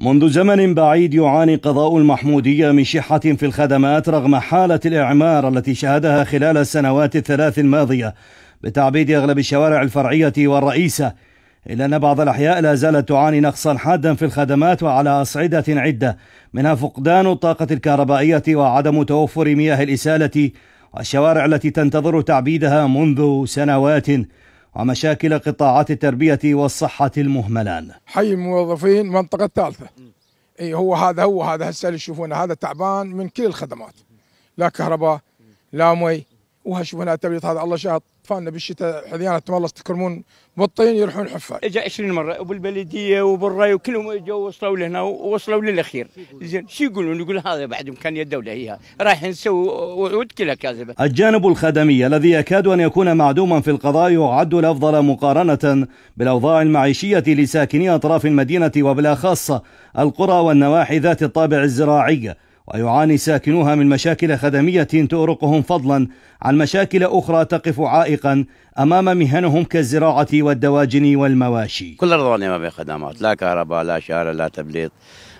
منذ زمن بعيد يعاني قضاء المحمودية من شحة في الخدمات رغم حالة الإعمار التي شهدها خلال السنوات الثلاث الماضية بتعبيد أغلب الشوارع الفرعية والرئيسة إلا أن بعض الأحياء لا زالت تعاني نقصا حادا في الخدمات وعلى أصعدة عدة منها فقدان الطاقة الكهربائية وعدم توفر مياه الإسالة والشوارع التي تنتظر تعبيدها منذ سنوات ومشاكل قطاعات التربية والصحة المهملان حي الموظفين منطقة الثالثة اي هو هذا هو هذا هسه اللي تشوفونه هذا تعبان من كل الخدمات لا كهرباء لا مي وهشوفنا وهنا هذا الله شاهد اطفالنا بالشتاء حذيانة تملص تكرمون مبطين يروحون حفاي اجى 20 مره وبالبلديه وبالري وكلهم اجوا وصلوا لهنا ووصلوا للاخير زين شو يقولون يقول هذا بعد امكانيه الدوله هي رايح نسوي وعود كلها كاذبه الجانب الخدمي الذي يكاد ان يكون معدوما في القضاء يعد الافضل مقارنه بالاوضاع المعيشيه لساكني اطراف المدينه وبالاخص القرى والنواحي ذات الطابع الزراعي ويعاني ساكنوها من مشاكل خدميه تؤرقهم فضلا عن مشاكل اخرى تقف عائقا امام مهنهم كالزراعه والدواجن والمواشي. كل رضوان ما بين خدمات، لا كهرباء، لا شارع، لا تبليط،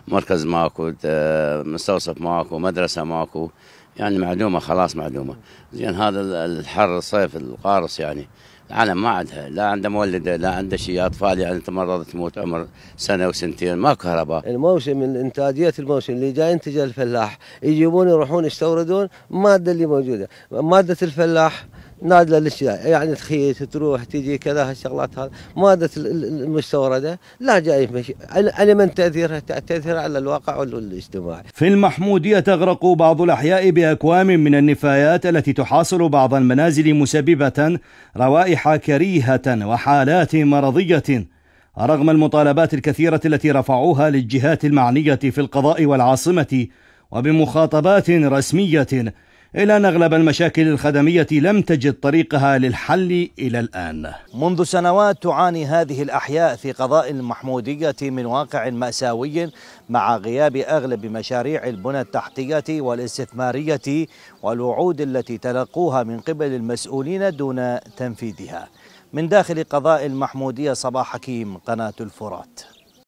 مركز ماكو، آه، مستوصف ماكو، مدرسه ماكو، يعني معدومه خلاص معدومه. زين هذا الحر الصيف القارص يعني العالم ما عندها لا عندها مولده لا عندها شيء اطفال يعني تمرضت تموت عمر سنه وسنتين ما كهرباء الموسم انتاجيه الموسم اللي جاي ينتج الفلاح يجيبون يروحون يستوردون ماده اللي موجوده ماده الفلاح نادله الاشياء يعني تخيط تروح تجي كذا هالشغلات هذه ماده المستورده لا جاي على من تاثيرها تاثير على الواقع والاجتماع في المحموديه تغرق بعض الاحياء باكوام من النفايات التي تحاصر بعض المنازل مسببه روائح كريهه وحالات مرضيه. رغم المطالبات الكثيره التي رفعوها للجهات المعنيه في القضاء والعاصمه وبمخاطبات رسميه إلا أن أغلب المشاكل الخدمية لم تجد طريقها للحل إلى الآن منذ سنوات تعاني هذه الأحياء في قضاء المحمودية من واقع مأساوي مع غياب أغلب مشاريع البنى التحتية والاستثمارية والوعود التي تلقوها من قبل المسؤولين دون تنفيذها من داخل قضاء المحمودية صباح حكيم قناة الفرات